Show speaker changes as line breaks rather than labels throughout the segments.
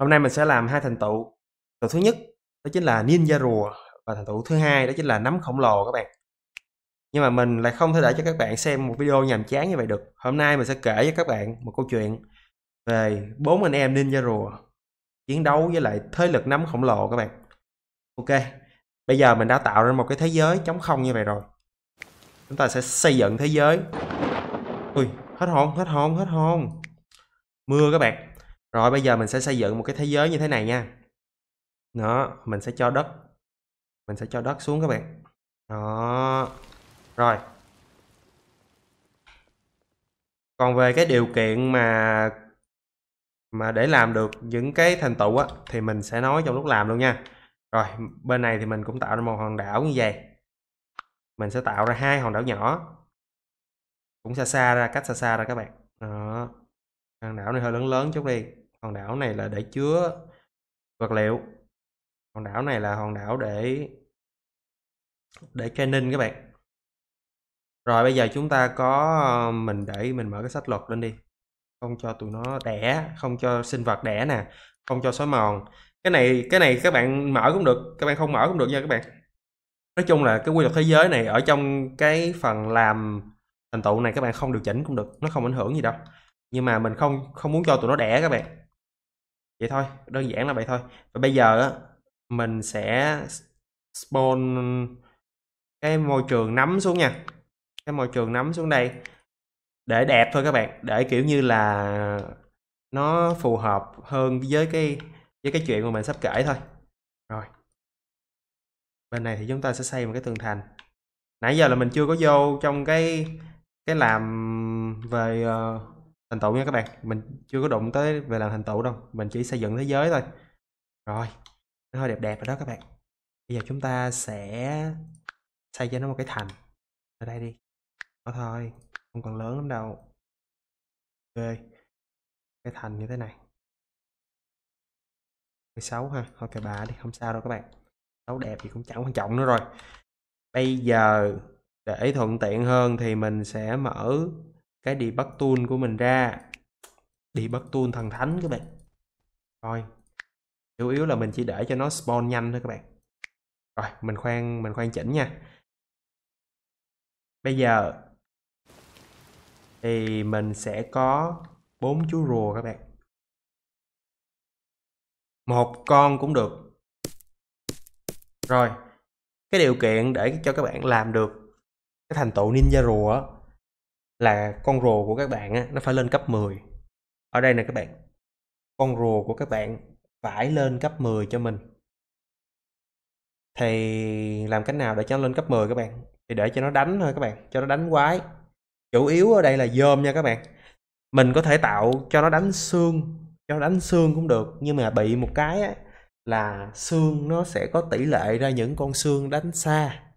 hôm nay mình sẽ làm hai thành tựu Thành tựu thứ nhất đó chính là ninja rùa và thành tựu thứ hai đó chính là nấm khổng lồ các bạn nhưng mà mình lại không thể để cho các bạn xem một video nhàm chán như vậy được hôm nay mình sẽ kể cho các bạn một câu chuyện về bốn anh em ninja rùa chiến đấu với lại thế lực nấm khổng lồ các bạn ok bây giờ mình đã tạo ra một cái thế giới chống không như vậy rồi chúng ta sẽ xây dựng thế giới ui hết hồn hết hồn hết hồn mưa các bạn rồi bây giờ mình sẽ xây dựng một cái thế giới như thế này nha đó mình sẽ cho đất mình sẽ cho đất xuống các bạn đó rồi còn về cái điều kiện mà mà để làm được những cái thành tựu á thì mình sẽ nói trong lúc làm luôn nha rồi bên này thì mình cũng tạo ra một hòn đảo như vậy mình sẽ tạo ra hai hòn đảo nhỏ cũng xa xa ra cách xa xa ra các bạn đó hòn đảo này hơi lớn lớn chút đi hòn đảo này là để chứa vật liệu hòn đảo này là hòn đảo để để training các bạn rồi bây giờ chúng ta có ờ, mình để mình mở cái sách luật lên đi không cho tụi nó đẻ không cho sinh vật đẻ nè không cho sói mòn cái này cái này các bạn mở cũng được các bạn không mở cũng được nha các bạn nói chung là cái quy luật thế giới này ở trong cái phần làm thành tựu này các bạn không điều chỉnh cũng được nó không ảnh hưởng gì đâu nhưng mà mình không không muốn cho tụi nó đẻ các bạn vậy thôi đơn giản là vậy thôi và bây giờ á mình sẽ spawn cái môi trường nấm xuống nha cái môi trường nấm xuống đây để đẹp thôi các bạn để kiểu như là nó phù hợp hơn với cái với cái chuyện mà mình sắp kể thôi rồi bên này thì chúng ta sẽ xây một cái tường thành nãy giờ là mình chưa có vô trong cái cái làm về uh, thành tựu nha các bạn mình chưa có đụng tới về làm thành tựu đâu mình chỉ xây dựng thế giới thôi rồi nó hơi đẹp đẹp rồi đó các bạn bây giờ chúng ta sẽ xây cho nó một cái thành ở đây đi đó thôi không còn lớn lắm đâu
ok cái thành như thế này
16 ha thôi kệ bà đi không sao đâu các bạn xấu đẹp thì cũng chẳng quan trọng nữa rồi bây giờ để thuận tiện hơn thì mình sẽ mở cái debug tool của mình ra debug tool thần thánh các bạn rồi chủ yếu là mình chỉ để cho nó spawn nhanh thôi các bạn rồi mình khoan mình khoan chỉnh nha bây giờ thì mình sẽ có bốn chú rùa các bạn một con cũng được rồi cái điều kiện để cho các bạn làm được cái thành tựu ninja rùa là con rồ của các bạn á, nó phải lên cấp 10 ở đây nè các bạn con rùa của các bạn phải lên cấp 10 cho mình thì làm cách nào để cho nó lên cấp 10 các bạn thì để cho nó đánh thôi các bạn cho nó đánh quái chủ yếu ở đây là dơm nha các bạn mình có thể tạo cho nó đánh xương cho nó đánh xương cũng được nhưng mà bị một cái á, là xương nó sẽ có tỷ lệ ra những con xương đánh xa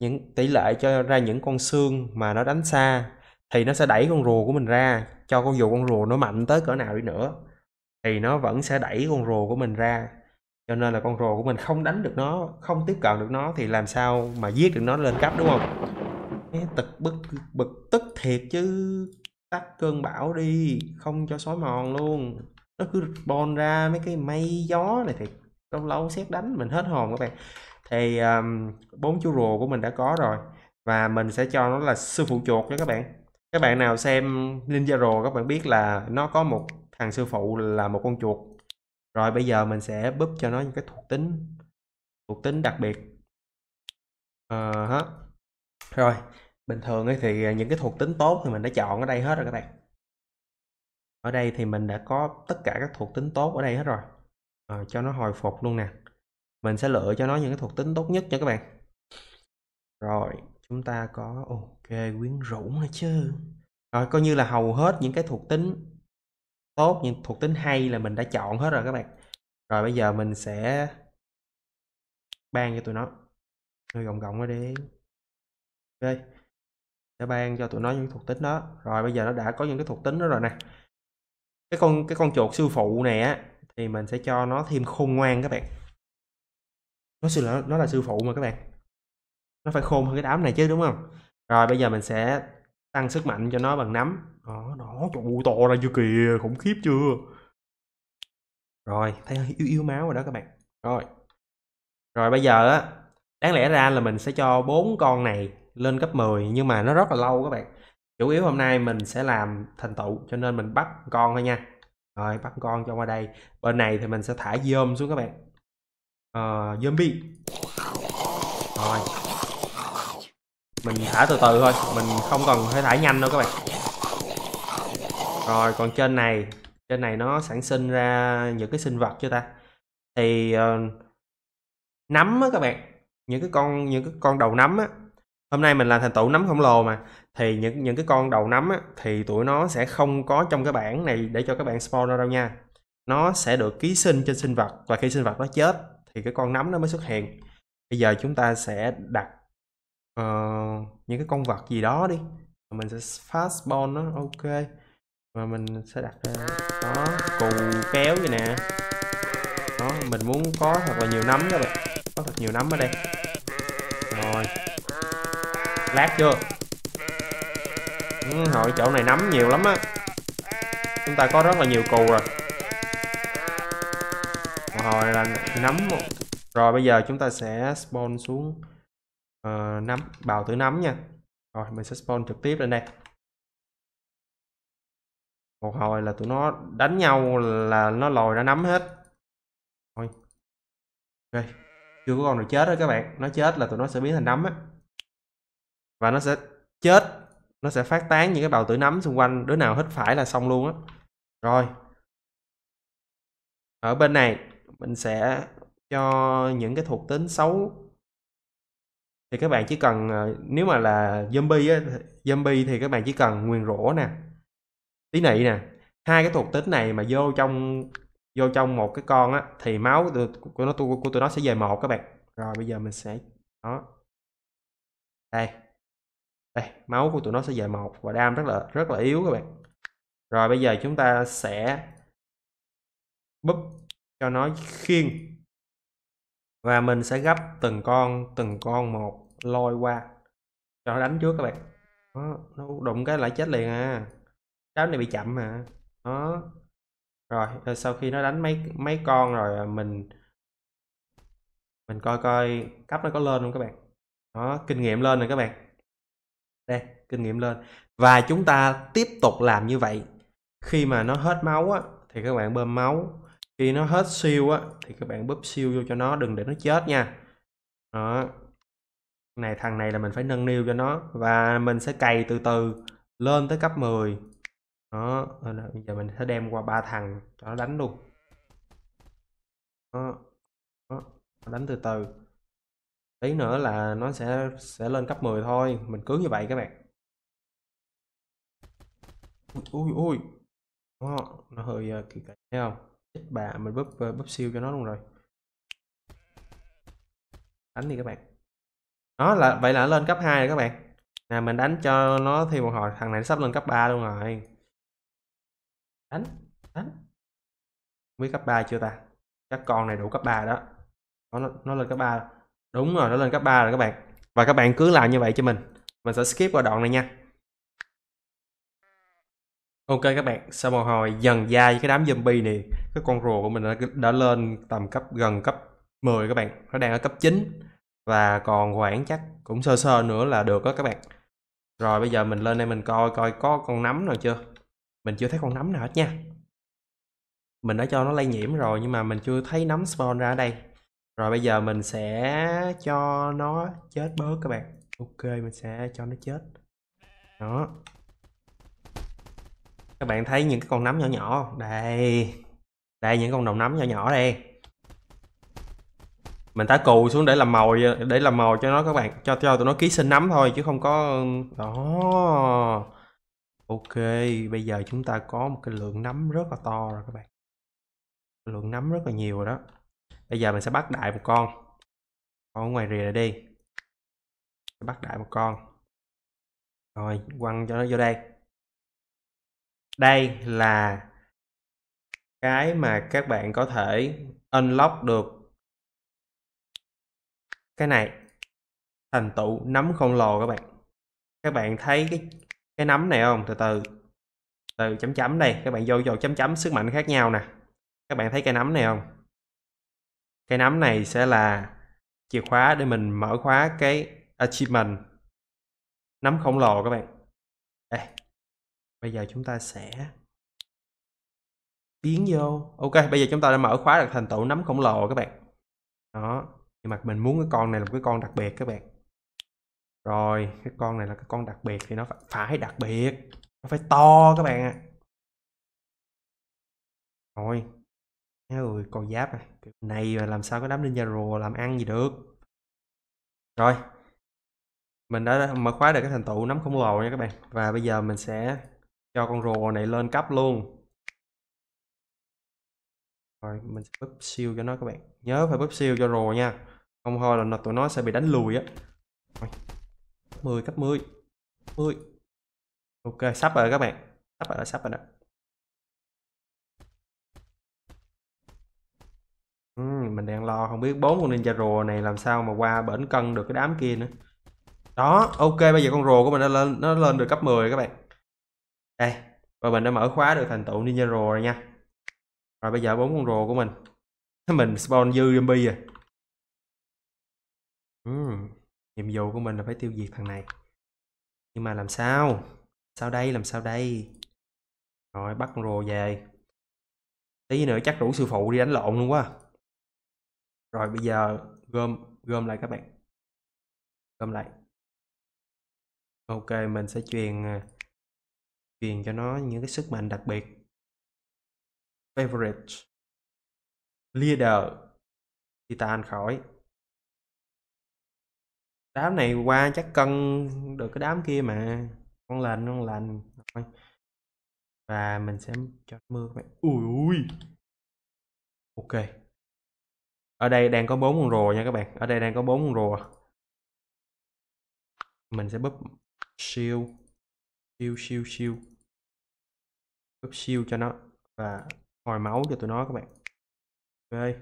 những tỷ lệ cho ra những con xương mà nó đánh xa thì nó sẽ đẩy con rùa của mình ra cho con dù con rùa nó mạnh tới cỡ nào đi nữa thì nó vẫn sẽ đẩy con rùa của mình ra cho nên là con rùa của mình không đánh được nó không tiếp cận được nó thì làm sao mà giết được nó lên cấp đúng không Tật bực bực tức thiệt chứ tắt cơn bão đi không cho sói mòn luôn nó cứ bon ra mấy cái mây gió này thì lâu lâu xét đánh mình hết hồn các bạn thì bốn um, chú rùa của mình đã có rồi và mình sẽ cho nó là sư phụ chuột nha các bạn các bạn nào xem ninja Rùa các bạn biết là nó có một thằng sư phụ là một con chuột rồi bây giờ mình sẽ búp cho nó những cái thuộc tính thuộc tính đặc biệt à, uh -huh. rồi bình thường ấy thì những cái thuộc tính tốt thì mình đã chọn ở đây hết rồi các bạn ở đây thì mình đã có tất cả các thuộc tính tốt ở đây hết rồi à, cho nó hồi phục luôn nè mình sẽ lựa cho nó những cái thuộc tính tốt nhất nha các bạn rồi chúng ta có ok quyến rũ nữa chứ rồi coi như là hầu hết những cái thuộc tính tốt những thuộc tính hay là mình đã chọn hết rồi các bạn rồi bây giờ mình sẽ ban cho tụi nó hơi gồng gồng nó đi ok sẽ ban cho tụi nó những thuộc tính đó rồi bây giờ nó đã có những cái thuộc tính đó rồi nè cái con cái con chuột sư phụ này á thì mình sẽ cho nó thêm khôn ngoan các bạn nó sư là nó là sư phụ mà các bạn nó phải khôn hơn cái đám này chứ đúng không rồi bây giờ mình sẽ tăng sức mạnh cho nó bằng nắm đó nó trời to ra chưa kìa khủng khiếp chưa rồi thấy yếu yếu máu rồi đó các bạn rồi rồi bây giờ á đáng lẽ ra là mình sẽ cho bốn con này lên cấp 10 nhưng mà nó rất là lâu các bạn chủ yếu hôm nay mình sẽ làm thành tựu cho nên mình bắt con thôi nha rồi bắt con cho qua đây bên này thì mình sẽ thả dơm xuống các bạn uh, zombie rồi mình thả từ từ thôi mình không cần phải thả nhanh đâu các bạn rồi còn trên này trên này nó sản sinh ra những cái sinh vật chưa ta thì uh, nấm á các bạn những cái con những cái con đầu nấm á hôm nay mình làm thành tựu nấm khổng lồ mà thì những những cái con đầu nấm á thì tụi nó sẽ không có trong cái bảng này để cho các bạn spawn đâu nha nó sẽ được ký sinh trên sinh vật và khi sinh vật nó chết thì cái con nấm nó mới xuất hiện bây giờ chúng ta sẽ đặt uh, những cái con vật gì đó đi mình sẽ fast spawn nó ok và mình sẽ đặt ra đó cù kéo vậy nè đó mình muốn có thật là nhiều nấm các bạn có thật nhiều nấm ở đây rồi lát chưa ừ, hồi chỗ này nấm nhiều lắm á chúng ta có rất là nhiều cù rồi hồi là nấm rồi bây giờ chúng ta sẽ spawn xuống uh, nấm bào tử nấm nha rồi mình sẽ spawn trực tiếp lên đây một hồi là tụi nó đánh nhau là nó lòi ra nấm hết thôi ok chưa có con nào chết đó các bạn nó chết là tụi nó sẽ biến thành nấm á và nó sẽ chết nó sẽ phát tán những cái bào tử nấm xung quanh đứa nào hít phải là xong luôn á rồi ở bên này mình sẽ cho những cái thuộc tính xấu thì các bạn chỉ cần ờ, nếu mà là zombie á, zombie thì các bạn chỉ cần nguyền rủa nè tí nị nè hai cái thuộc tính này mà vô trong vô trong một cái con á thì máu của nó của, của tụi nó sẽ về một các bạn rồi bây giờ mình sẽ đó đây đây máu của tụi nó sẽ về một và đam rất là rất là yếu các bạn rồi bây giờ chúng ta sẽ búp cho nó khiên và mình sẽ gấp từng con từng con một lôi qua cho nó đánh trước các bạn đó, nó đụng cái lại chết liền à cháu này bị chậm mà đó rồi, sau khi nó đánh mấy mấy con rồi à, mình mình coi coi cấp nó có lên không các bạn đó kinh nghiệm lên rồi các bạn đây kinh nghiệm lên và chúng ta tiếp tục làm như vậy khi mà nó hết máu á thì các bạn bơm máu khi nó hết siêu á thì các bạn bóp siêu vô cho nó đừng để nó chết nha đó này thằng này là mình phải nâng niu cho nó và mình sẽ cày từ từ lên tới cấp 10 đó bây giờ mình sẽ đem qua ba thằng cho nó đánh luôn đó. đó đánh từ từ tí nữa là nó sẽ sẽ lên cấp 10 thôi mình cứ như vậy các bạn ui ui ui đó, nó hơi ờ, kỳ kỳ thấy không chết bà mình bóp ờ, bóp siêu cho nó luôn rồi đánh đi các bạn đó là vậy là lên cấp 2 rồi các bạn là mình đánh cho nó thêm một hồi thằng này sắp lên cấp 3 luôn rồi đánh đánh mới cấp 3 chưa ta các con này đủ cấp 3 đó nó, nó lên cấp 3 đúng rồi nó lên cấp 3 rồi các bạn và các bạn cứ làm như vậy cho mình mình sẽ skip qua đoạn này nha Ok các bạn, sau một hồi dần dai cái đám zombie này, cái con rùa của mình đã, đã lên tầm cấp gần cấp 10 các bạn, nó đang ở cấp 9 và còn khoảng chắc cũng sơ sơ nữa là được đó các bạn. Rồi bây giờ mình lên đây mình coi coi có con nấm nào chưa. Mình chưa thấy con nấm nào hết nha. Mình đã cho nó lây nhiễm rồi nhưng mà mình chưa thấy nấm spawn ra ở đây. Rồi bây giờ mình sẽ cho nó chết bớt các bạn. Ok, mình sẽ cho nó chết. Đó, các bạn thấy những cái con nấm nhỏ nhỏ đây đây những con đồng nấm nhỏ nhỏ đây mình thả cù xuống để làm mồi để làm mồi cho nó các bạn cho cho tụi nó ký sinh nấm thôi chứ không có đó ok bây giờ chúng ta có một cái lượng nấm rất là to rồi các bạn lượng nấm rất là nhiều rồi đó bây giờ mình sẽ bắt đại một con con ở ngoài rìa này đi bắt đại một con rồi quăng cho nó vô đây
đây là cái mà các bạn
có thể unlock được cái này thành tựu nấm không lò các bạn các bạn thấy cái cái nấm này không từ từ từ chấm chấm đây các bạn vô vào chấm chấm sức mạnh khác nhau nè các bạn thấy cái nấm này không cái nấm này sẽ là chìa khóa để mình mở khóa cái achievement nấm khổng lồ các bạn đây bây giờ chúng ta sẽ tiến vô ok bây giờ chúng ta đã mở khóa được thành tựu nấm khổng lồ các bạn đó nhưng mà mình muốn cái con này là một cái con đặc biệt các bạn rồi cái con này là cái con đặc biệt thì nó phải, đặc biệt
nó phải to các bạn ạ à. rồi
rồi con giáp này này làm sao có đám ninja rùa làm ăn gì được rồi mình đã mở khóa được cái thành tựu nấm khổng lồ nha các bạn và bây giờ mình sẽ cho con rùa này lên cấp luôn rồi mình sẽ búp siêu cho nó các bạn nhớ phải búp siêu cho rùa nha không thôi là tụi nó sẽ bị đánh lùi á rồi. cấp 10 cấp 10 10 ok sắp rồi các bạn sắp rồi sắp rồi đó ừ, mình đang lo không biết bốn con ninja rùa này làm sao mà qua bển cân được cái đám kia nữa đó ok bây giờ con rùa của mình nó lên nó lên được cấp 10 các bạn đây và mình đã mở khóa được thành tựu ninja rồ rồi nha rồi bây giờ bốn con rồ của mình mình spawn dư zombie rồi à. uhm, nhiệm vụ của mình là phải tiêu diệt thằng này nhưng mà làm sao sao đây làm sao đây rồi bắt con rồ về tí nữa chắc đủ sư phụ đi đánh lộn luôn quá rồi bây giờ gom gom lại các bạn
gom lại ok mình sẽ truyền à, truyền cho nó những cái sức mạnh đặc biệt favorite leader thì ta ăn khỏi
đám này qua chắc cân được cái đám kia mà con lành con lành và mình sẽ cho mưa mày
ui ui ok ở đây đang có bốn con rùa nha các bạn ở đây đang có bốn con rùa mình sẽ búp siêu siêu siêu siêu cấp siêu cho nó và hồi máu cho tụi nó các bạn ok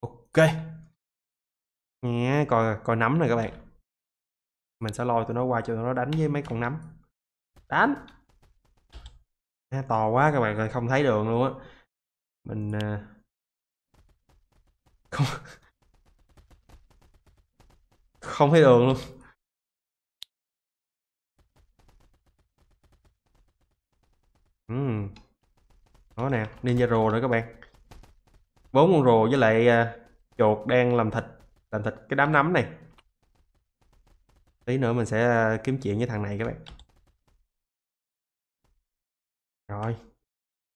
ok nhé coi
coi nấm này các bạn mình sẽ lôi tụi nó qua cho tụi nó đánh với mấy con nấm đánh à, to quá các bạn rồi không thấy đường luôn á mình ờ, không không thấy đường luôn uhm. đó nè ninja rồ nữa các bạn bốn con rồ với lại uh, chuột đang làm thịt làm thịt cái đám nấm này tí nữa mình sẽ uh, kiếm chuyện với thằng này các bạn rồi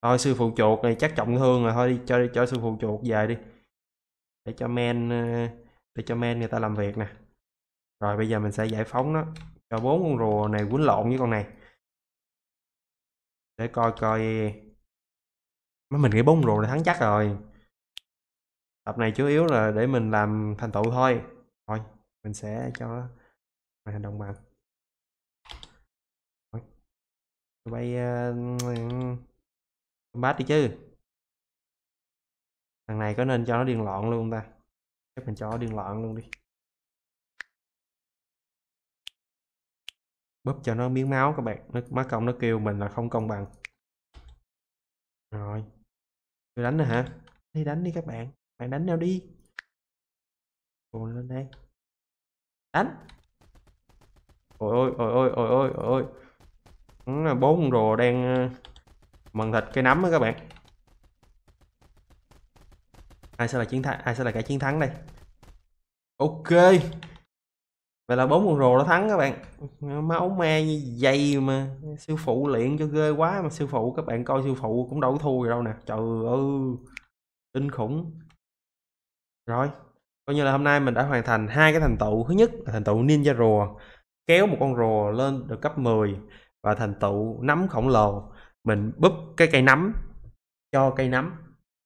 thôi sư phụ chuột này chắc trọng thương rồi thôi đi cho cho sư phụ chuột về đi để cho men à, để cho men người ta làm việc nè rồi bây giờ mình sẽ giải phóng nó cho bốn con rùa này quấn lộn với con này để coi coi mấy mình nghĩ bốn rồi là thắng chắc
rồi tập này chủ yếu là để mình làm thành tựu thôi thôi mình sẽ cho nó thành đồng bằng bay ờ, bát đi chứ thằng này có nên cho nó điên loạn luôn ta chắc mình cho nó điên loạn luôn đi bóp cho nó miếng máu các bạn nó má công nó kêu mình là không công bằng rồi tôi đánh nữa hả đi đánh đi các bạn bạn đánh nhau đi cồn lên đây đánh
ôi ôi ôi ôi ôi ôi ôi bốn con đang ờ, mần thịt cây nấm đó các bạn ai sẽ là chiến thắng ai sẽ là kẻ chiến thắng đây ok vậy là bốn con rùa nó thắng các bạn máu me như dày mà siêu phụ luyện cho ghê quá mà siêu phụ các bạn coi siêu phụ cũng đâu có thua gì đâu nè trời ơi kinh khủng rồi coi như là hôm nay mình đã hoàn thành hai cái thành tựu thứ nhất là thành tựu ninja rùa kéo một con rùa lên được cấp 10 và thành tựu nấm khổng lồ mình búp cái cây nấm cho cây nấm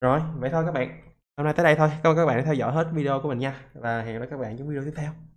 rồi vậy thôi các bạn hôm nay tới đây thôi cảm ơn các bạn đã theo dõi hết video của mình nha và hẹn gặp lại các bạn trong video tiếp
theo